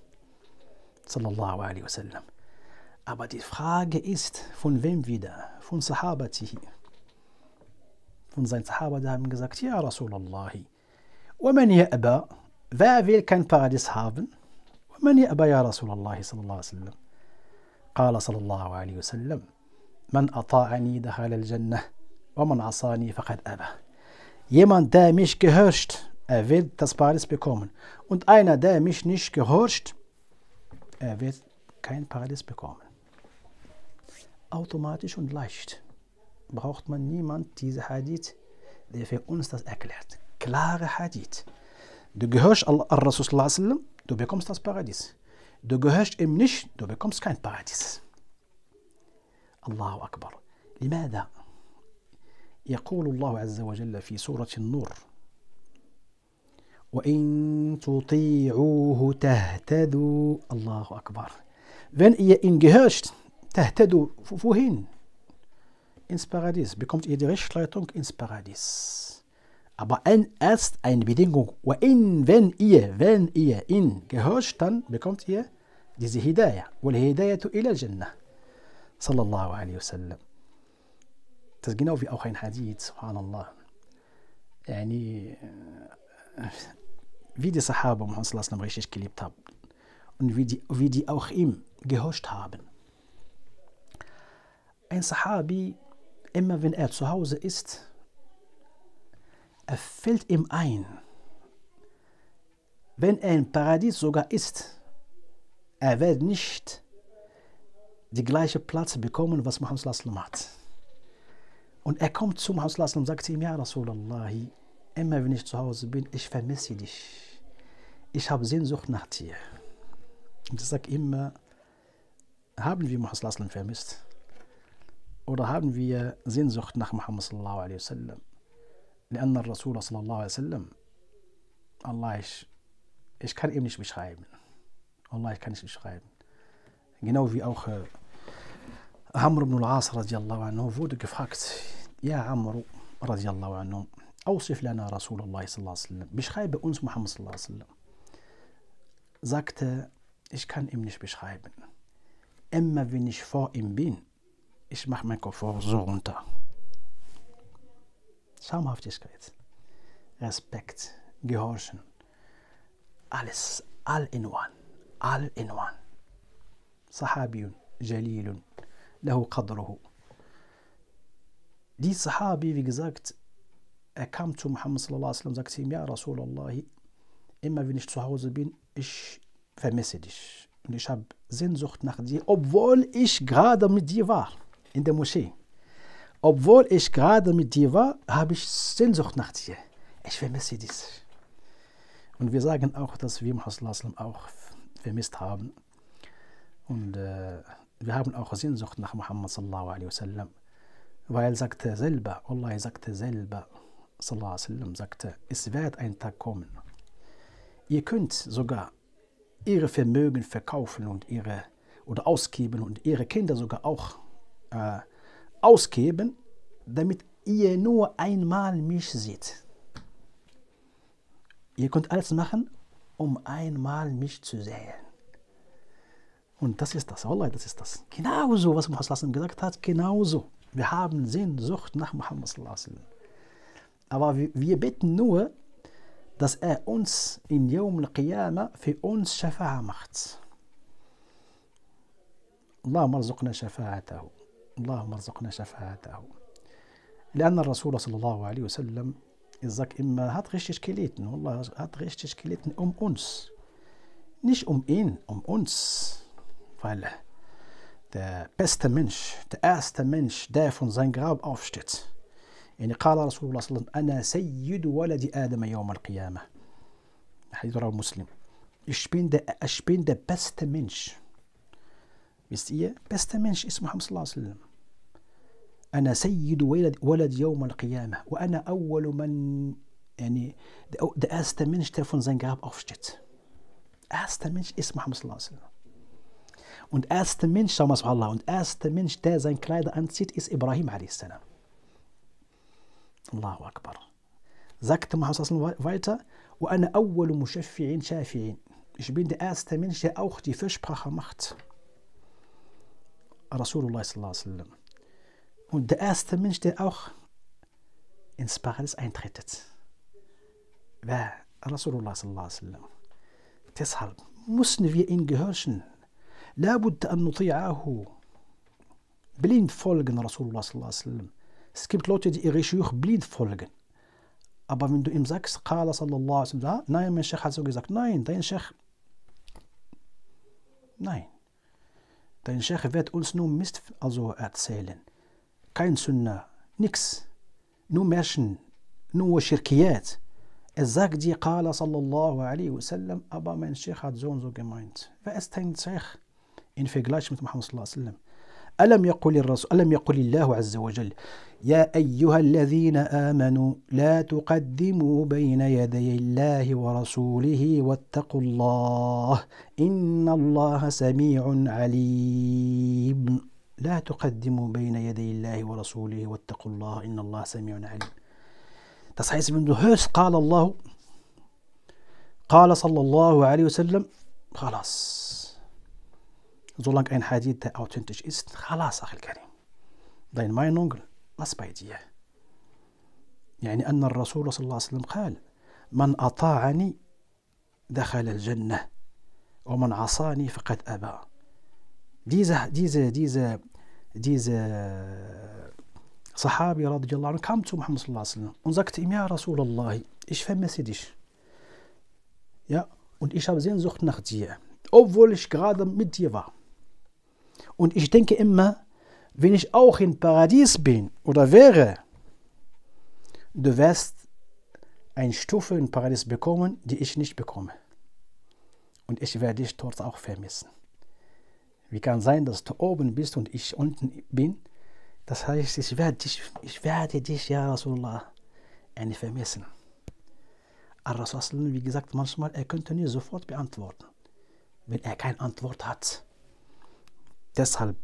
S1: Sallallahu alaihi wasallam. Aber die Frage ist, von wem wieder? Von Sahabati hier. von seinen Sahaba, haben gesagt, ja Rasulallah, ومن يأبى, wer will kein Paradies haben? ومن يأبى يا رسول الله صلى الله عليه وسلم قال صلى الله عليه وسلم من أطاعني دخل الجنة ومن عصاني فقد أبى Jemand, der mich gehorcht, er wird das Paradies bekommen. Und einer, der mich nicht gehorcht, er wird kein Paradies bekommen. Automatisch und leicht. braucht man niemand diese Hadith, der für uns das erklärt. Klare Hadith. Du gehörst Al-Rasul, du bekommst das Paradies. Du gehörst ihm nicht, du bekommst kein Paradies. Allahu Akbar. لماذا؟ يقول الله عز وجل في سورة النور وإن تطيعوه تهتدوا الله أكبر wenn ihr ihn gehört تهتدوا wohin ins Paradies, bekommt ihr die Rechtsleitung ins Paradies. Aber ein, erst eine Bedingung, in, wenn ihr, wenn ihr ihn gehorcht, dann bekommt ihr diese Hidayah. Das ist genau wie auch ein Hadith, subhanallah. Yani, äh, wie die Sahaba Muhammad richtig geliebt haben und wie die, wie die auch ihm gehorcht haben. Ein Sahabi immer wenn er zu Hause ist, er fällt ihm ein. Wenn er im Paradies sogar ist, er wird nicht die gleiche Platz bekommen, was Muhammad Sallallahu hat. Und er kommt zum Muhammad Sallallahu und sagt ihm, ja Rasulallah, immer wenn ich zu Hause bin, ich vermisse dich. Ich habe Sehnsucht nach dir. Und ich sage immer, haben wir Muhammad Sallallahu vermisst? oder haben wir Sehnsucht nach Muhammad sallallahu alaihi wasallam? لأن الرسول صلى الله عليه وسلم Allah, ich, ich kann eben nicht beschreiben. Allah, ich kann nicht beschreiben. Genau wie auch äh, Amr ibn al-As radiallahu anhu wurde gefragt, ja Amr radiallahu anhu, Aussif lana Rasulallah sallallahu alaihi wasallam, beschreibe uns Muhammad sallallahu alaihi wasallam. Sagte, ich kann ihm nicht beschreiben. Immer wenn ich vor ihm bin, ich mache meinen Koffer so runter. Schamhaftigkeit, Respekt, Gehorchen, alles, all in one, all in one. Sahabi, Jalil, lahu قدره. Die Sahabi, wie gesagt, er kam zu Muhammad sallallahu alaihi wasallam, sagte ihm, ja Rasulallah, immer wenn ich zu Hause bin, ich vermisse dich. Und ich habe Sehnsucht nach dir, obwohl ich gerade mit dir war in der Moschee. Obwohl ich gerade mit dir war, habe ich Sehnsucht nach dir. Ich vermisse dich. Und wir sagen auch, dass wir Muhammad auch vermisst haben. Und äh, wir haben auch Sehnsucht nach Muhammad sallallahu alaihi wasallam. Weil sagte selber, Allah sagte selber, sallallahu alaihi wasallam sagte, es wird ein Tag kommen. Ihr könnt sogar ihre Vermögen verkaufen und ihre oder ausgeben und ihre Kinder sogar auch äh, ausgeben, damit ihr nur einmal mich seht. Ihr könnt alles machen, um einmal mich zu sehen. Und das ist das, Allah, das ist das. Genauso, was Muhammad gesagt hat, genauso. Wir haben Sehnsucht nach Muhammad. Aber wir, wir beten nur, dass er uns in Yawm al-Qiyamah für uns Schafa'a macht. اللهم ارزقنا شفاعته اللهم ارزقنا شفاعته لأن الرسول صلى الله عليه وسلم يزك إما هات غيش تشكيليتن والله هات غيش تشكيليتن أم أنس نيش أم إن أم أنس weil der بست منش der أست منش der فون زين غاب أوفشتت يعني قال رسول الله صلى الله عليه وسلم أنا سيد ولد آدم يوم القيامة حديث رواه مسلم إشبين bin إشبين ich بست منش بس تمنش اسم محمد صلى الله عليه وسلم أنا سيد ولد, ولد يوم القيامة وأنا أول من يعني der erste Mensch, der von seinem Grab aufsteht. Erster Mensch ist Muhammad sallallahu alaihi wasallam. Und erster Mensch, schau mal, Allah, und erster Mensch, der seine Kleider anzieht, ist Ibrahim a.s. Allahu Akbar. Sagte Muhammad s.a.w. weiter, وأنا أول مشفع شافع. Ich bin der erste Mensch, der auch die Versprache macht. Rasulullah sallallahu Und der erste Mensch, der auch ins Paradies eintritt, war Rasulullah sallallahu Deshalb müssen wir ihm gehorchen. blind folgen Rasulullah sallallahu Es gibt Leute, die ihre Schuch blind folgen. Aber wenn du ihm sagst, Qala sallallahu alaihi wasallam, ah, nein, mein Sheikh hat so gesagt, nein, dein Sheikh, nein. Dein Cheikh wird uns nur Mist also erzählen. Kein Sünder, nix. Nur Märchen, nur Schirkiyat. Er sagt dir, Kala sallallahu alaihi wasallam, aber mein Sheikh hat so und so gemeint. Wer ist dein Sheikh? In Vergleich mit Muhammad sallallahu alaihi wasallam. ألم يقل الرسول ألم يقل الله عز وجل يا أيها الذين آمنوا لا تقدموا بين يدي الله ورسوله واتقوا الله إن الله سميع عليم لا تقدموا بين يدي الله ورسوله واتقوا الله إن الله سميع عليم تصحيح ابن دهوس قال الله قال صلى الله عليه وسلم خلاص زولانك اين حديث der است خلاص خلاص, الكريم Karim. ماي نونغل غصب يعني أن الرسول صلى الله عليه وسلم قال من أطاعني دخل الجنة ومن عصاني فقد أبى ديزا ديزا ديزا ديزا صحابي رضي الله عنه كام تو محمد صلى الله عليه وسلم ونزكت إم يا رسول الله إيش فما سيديش يا und ich habe Sehnsucht nach dir obwohl ich gerade mit dir war und ich denke immer wenn ich auch im Paradies bin oder wäre, du wirst eine Stufe im Paradies bekommen, die ich nicht bekomme. Und ich werde dich dort auch vermissen. Wie kann sein, dass du oben bist und ich unten bin? Das heißt, ich werde dich, ich werde dich ja, Rasulullah, eine vermissen. Al-Rasul, wie gesagt, manchmal, er könnte nie sofort beantworten, wenn er keine Antwort hat. Deshalb,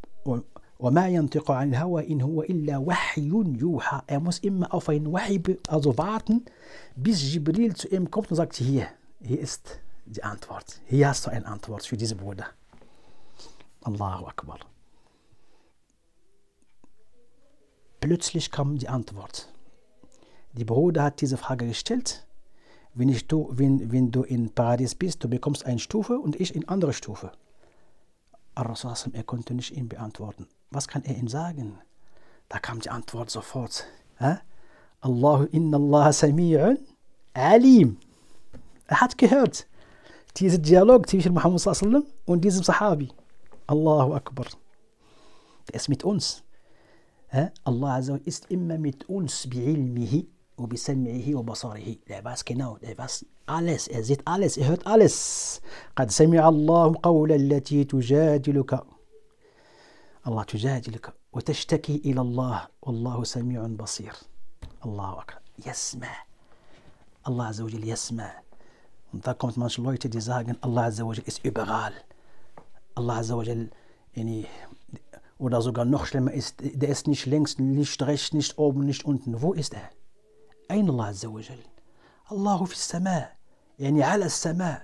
S1: وما ينطق عن الهوى إن هو إلا وحي juha. Er muss immer auf ein Wahi also warten, bis Jibril zu ihm kommt und sagt, hier, hier ist die Antwort. Hier hast du eine Antwort für diese Bruder. Allahu Akbar. Plötzlich kam die Antwort. Die Bruder hat diese Frage gestellt. Wenn, ich du, wenn, wenn du in Paradies bist, du bekommst eine Stufe und ich in andere Stufe. ar er konnte nicht ihm beantworten. Was kann er ihm sagen? Da kam die Antwort sofort. Ja? Allahu inna Allah sami'un alim. Er hat gehört. diesen Dialog zwischen Muhammad sallam und diesem Sahabi. Allahu Akbar. Er ist mit uns. Ja? Allah ist immer mit uns bi'ilmihi وبسمعه وبصره لا بس genau er weiß alles er sieht alles er hört alles قد سمع الله قول التي تجادلك الله تجادلك وتشتكي إلى الله والله سميع بصير الله أكبر يسمع Allah Azza wa Jal يسمع und da kommt manche Leute die sagen Allah Azza wa Jal ist überall Allah Azza wa Jal yani, oder sogar noch schlimmer ist der ist nicht links nicht rechts nicht oben nicht unten wo ist er ein Allah Azza wa Jal Allah في السماء يعني على السماء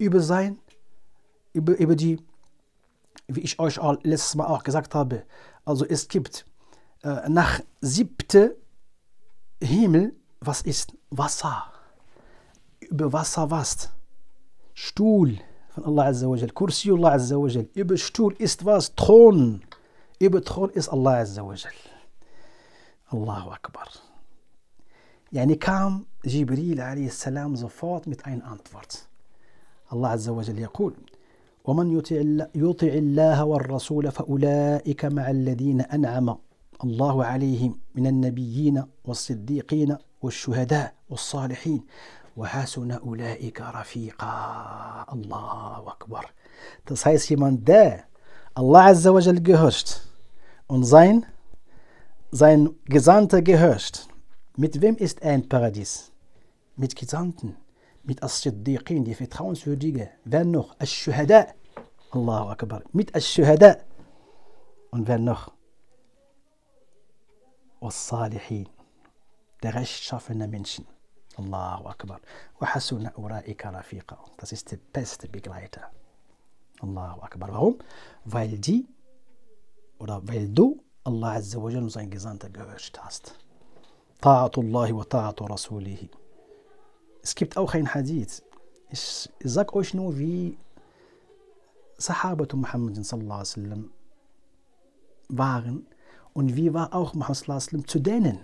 S1: über sein über, über die wie ich euch all letztes Mal auch gesagt habe. Also es gibt äh, nach siebte Himmel, was ist Wasser? Über Wasser was? Stuhl von Allah Azza wa Jal, Kursi Allah Azza wa Jal. Über Stuhl ist was? Thron. Über Thron ist Allah Azza wa Jal. Allahu Akbar. يعني kam Jibril عليه السلام sofort mit einer Antwort. Allah Azza wa Jal يقول ومن يطع الله والرسول فأولئك مع الذين أنعم الله عليهم من النبيين والصديقين والشهداء والصالحين وحسن أولئك رفيقا الله أكبر Das heißt, jemand, der Allah Azza wa Jal gehorcht und sein, sein Gesandter gehorcht, mit wem ist er im Paradies? Mit Gesandten, mit As-Siddiqin, die Vertrauenswürdige, wer noch? As-Shuhada, الله اكبر مت الشهداء اون فانوخ والصالحين دغش شافنا منشن الله اكبر وحسن اولئك رفيقا داس ist der beste begleiter الله اكبر وهم weil ولا oder الله عز وجل und sein gesandter gehört طاعة الله وطاعة رسوله Es او auch حديث Hadith. Ich sag euch Sahabatu Muhammad waren und wie war auch Muhammad zu denen.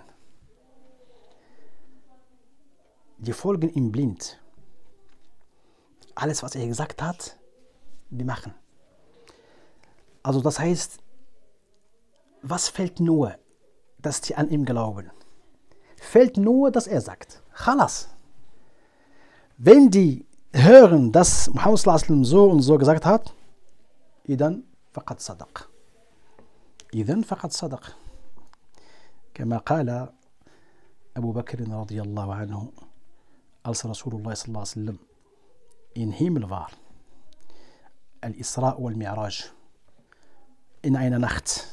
S1: Die folgen ihm blind. Alles, was er gesagt hat, die machen. Also das heißt, was fällt nur, dass die an ihm glauben? Fällt nur, dass er sagt. Chalas. Wenn die hören, dass Muhammad so und so gesagt hat, إذا فقد صدق إذا فقد صدق كما قال أبو بكر رضي الله عنه قال رسول الله صلى الله عليه وسلم إن هيم الفار الإسراء والمعراج إن أين نخت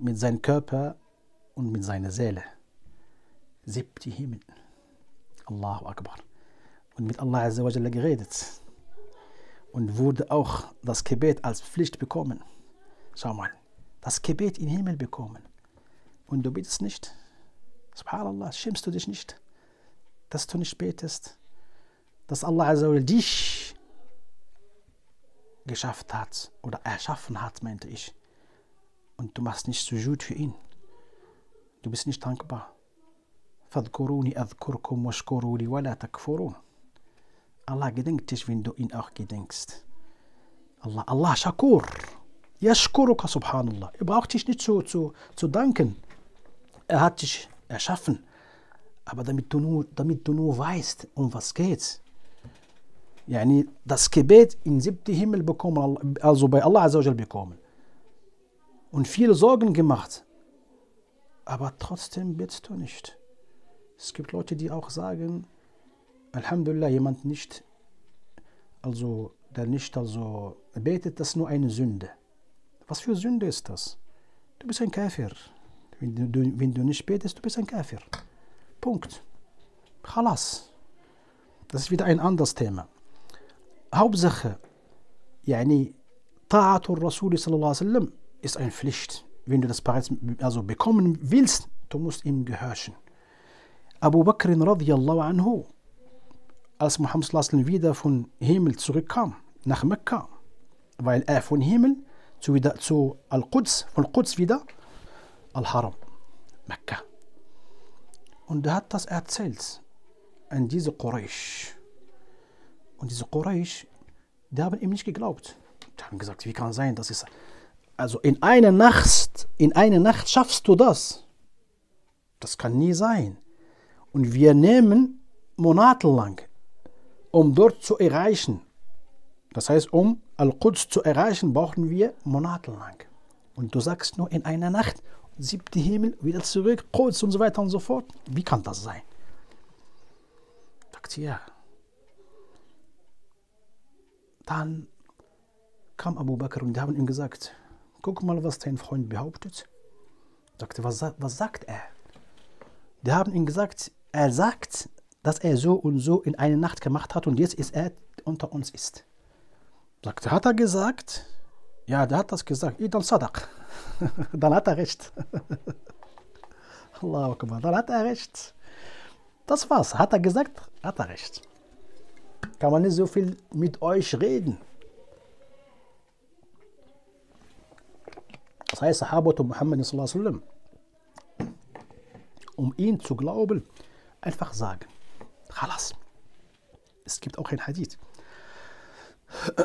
S1: من زين كوبا ومن زين زيلة زبتهم الله أكبر ومن الله عز وجل لك غيدت und wurde auch das Gebet als Pflicht bekommen. Schau mal, das Gebet im Himmel bekommen. Und du betest nicht. Subhanallah, schämst du dich nicht, dass du nicht betest, dass Allah dich geschafft hat oder erschaffen hat, meinte ich. Und du machst nicht Sujud für ihn. Du bist nicht dankbar. فاذكروني أذكركم واشكروا لي ولا تكفرون Allah gedenkt dich, wenn du ihn auch gedenkst. Allah, Allah Shakur. Yashkuruka subhanallah. Er braucht dich nicht zu, zu, zu danken. Er hat dich erschaffen. Aber damit du nur, damit du nur weißt, um was geht's. Yani das Gebet in siebten Himmel bekommen, also bei Allah Azza bekommen. Und viele Sorgen gemacht. Aber trotzdem betest du nicht. Es gibt Leute, die auch sagen, Alhamdulillah, jemand nicht, also, der nicht also betet, das ist nur eine Sünde. Was für Sünde ist das? Du bist ein Käfer. Wenn du, wenn du nicht betest, du bist ein Käfer. Punkt. Halas. Das ist wieder ein anderes Thema. Hauptsache, yani, Ta'atul Rasul ist eine Pflicht. Wenn du das bereits also bekommen willst, du musst ihm gehorchen. Abu Bakr radiallahu anhu als Muhammad wieder von Himmel zurückkam, nach Mekka, weil er von Himmel zu, wieder, zu Al-Quds, von Quds wieder Al-Haram, Mekka. Und er hat das erzählt an diese Quraysh. Und diese Quraysh, die haben ihm nicht geglaubt. Die haben gesagt, wie kann sein, das ist... Also in einer Nacht, in einer Nacht schaffst du das. Das kann nie sein. Und wir nehmen monatelang um dort zu erreichen, das heißt, um Al-Quds zu erreichen, brauchen wir monatelang. Und du sagst nur in einer Nacht, siebte Himmel, wieder zurück, Quds und so weiter und so fort. Wie kann das sein? Sagt sie, ja. Dann kam Abu Bakr und die haben ihm gesagt, guck mal, was dein Freund behauptet. Sagte, was, was sagt er? Die haben ihm gesagt, er sagt, dass er so und so in einer Nacht gemacht hat und jetzt ist er unter uns ist. Sagt, hat er gesagt? Ja, der hat das gesagt. Dann Sadaq. dann hat er recht. Allahu Akbar, dann hat er recht. Das war's. Hat er gesagt, hat er recht. Kann man nicht so viel mit euch reden. Das heißt, Sahabatu Muhammad sallam, um ihn zu glauben, einfach sagen. خلاص es gibt auch ein Hadith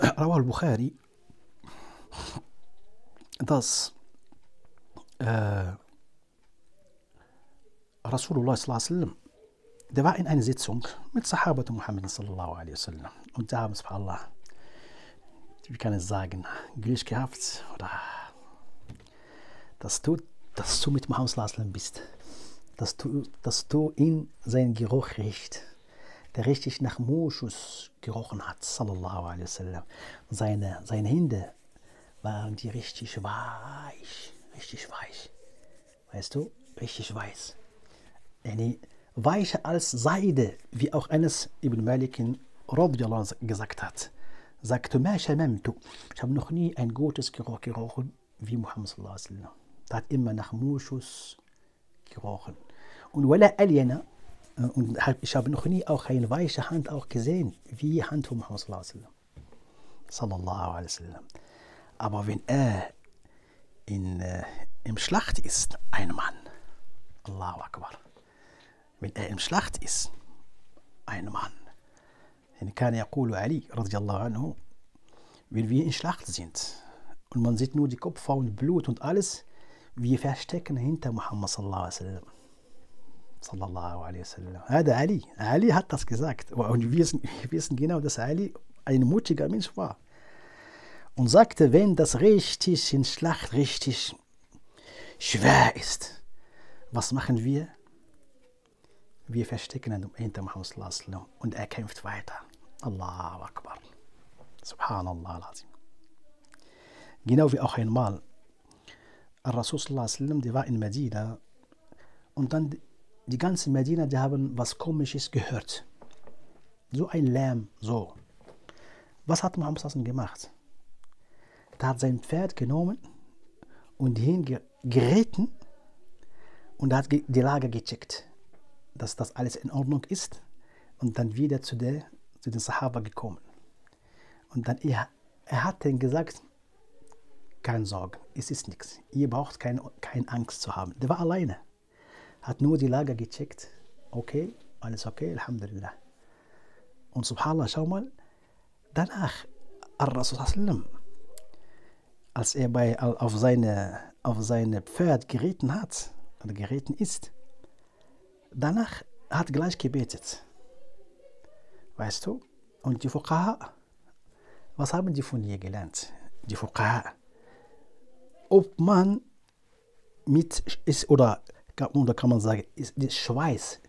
S1: رواه البخاري dass äh, uh, Rasulullah sallam, der war in einer Sitzung mit Sahaba Muhammad sallallahu alaihi wasallam und da haben subhanallah wie kann ich sagen Glück gehabt oder dass du dass du mit Muhammad sallallahu bist dass du dass du in seinen Geruch riechst der richtig nach Moschus gerochen hat, sallallahu alaihi wasallam. Seine, seine Hände waren die richtig weich, richtig weich. Weißt du, richtig weich. Eine weicher als Seide, wie auch eines Ibn Malik radiallahu gesagt hat. Sagte, ich habe noch nie ein gutes Geruch gerochen wie Muhammad sallallahu Er hat immer nach Moschus gerochen. Und Wala Aliena äh, und halt, ich habe noch nie auch eine weiche Hand auch gesehen, wie Hand vom Haus Sallallahu Aber wenn er in, äh, im Schlacht ist, ein Mann, Allahu Akbar. Wenn er im Schlacht ist, ein Mann. Dann kann Yaqulu Ali, anhu, wenn wir in Schlacht sind und man sieht nur die Kopfhaut und Blut und alles, wir verstecken hinter Muhammad sallallahu alaihi wasallam sallallahu alaihi wasallam. Hada Ali. Ali hat das gesagt. Und wir wissen, wir wissen genau, dass Ali ein mutiger Mensch war. Und sagte, wenn das richtig in Schlacht richtig schwer ist, was machen wir? Wir verstecken ihn hinter dem Haus und er kämpft weiter. Allahu Akbar. Subhanallah al Genau wie auch einmal. Al-Rasul, der war in Medina und dann die ganzen Medina, die haben was Komisches gehört. So ein Lärm, so. Was hat Mohammed Sassan gemacht? Er hat sein Pferd genommen und ihn und hat die Lage gecheckt, dass das alles in Ordnung ist und dann wieder zu, der, zu den Sahaba gekommen. Und dann er, er hat denen gesagt, keine Sorge, es ist nichts. Ihr braucht keine, keine Angst zu haben. Der war alleine hat nur die Lager gecheckt. Okay, alles okay, Alhamdulillah. Und subhanallah, schau mal, danach, Al-Rasul als er bei, auf, seine, auf seine Pferd geritten hat, oder geritten ist, danach hat gleich gebetet. Weißt du? Und die Fuqaha, was haben die von ihr gelernt? Die Fuqaha. Ob man mit ist oder gab nun, da kann man sagen, ist, ist Schweiß.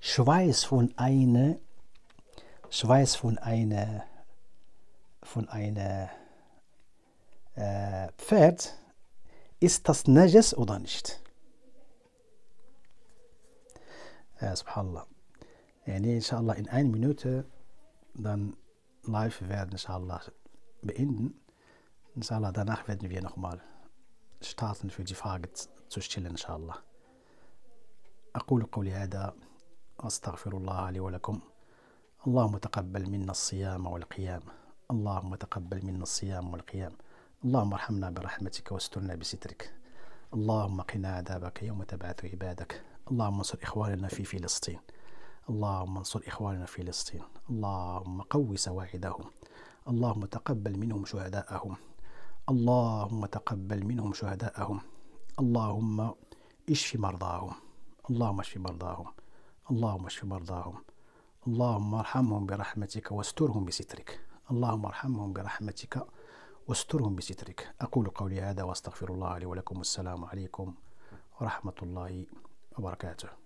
S1: Schweiß von einer, Schweiß von einer, von einer äh, Pferd, ist das Najas oder nicht? Äh, subhanallah. Yani, inshallah, in einer Minute dann live werden, inshallah, beenden. Inshallah, danach werden wir nochmal starten für die Frage zu stellen, inshallah. أقول قولي هذا أستغفر الله لي ولكم اللهم تقبل منا الصيام والقيام اللهم تقبل منا الصيام والقيام اللهم ارحمنا برحمتك واسترنا بسترك اللهم قنا عذابك يوم تبعث عبادك اللهم انصر إخواننا في فلسطين اللهم انصر إخواننا في فلسطين اللهم قوي سواعدهم اللهم تقبل منهم شهداءهم اللهم تقبل منهم شهداءهم اللهم اشف مرضاهم اللهم اشف مرضاهم اللهم اشف مرضاهم اللهم ارحمهم برحمتك واسترهم بسترك اللهم ارحمهم برحمتك واسترهم بسترك أقول قولي هذا وأستغفر الله لي ولكم السلام عليكم ورحمة الله وبركاته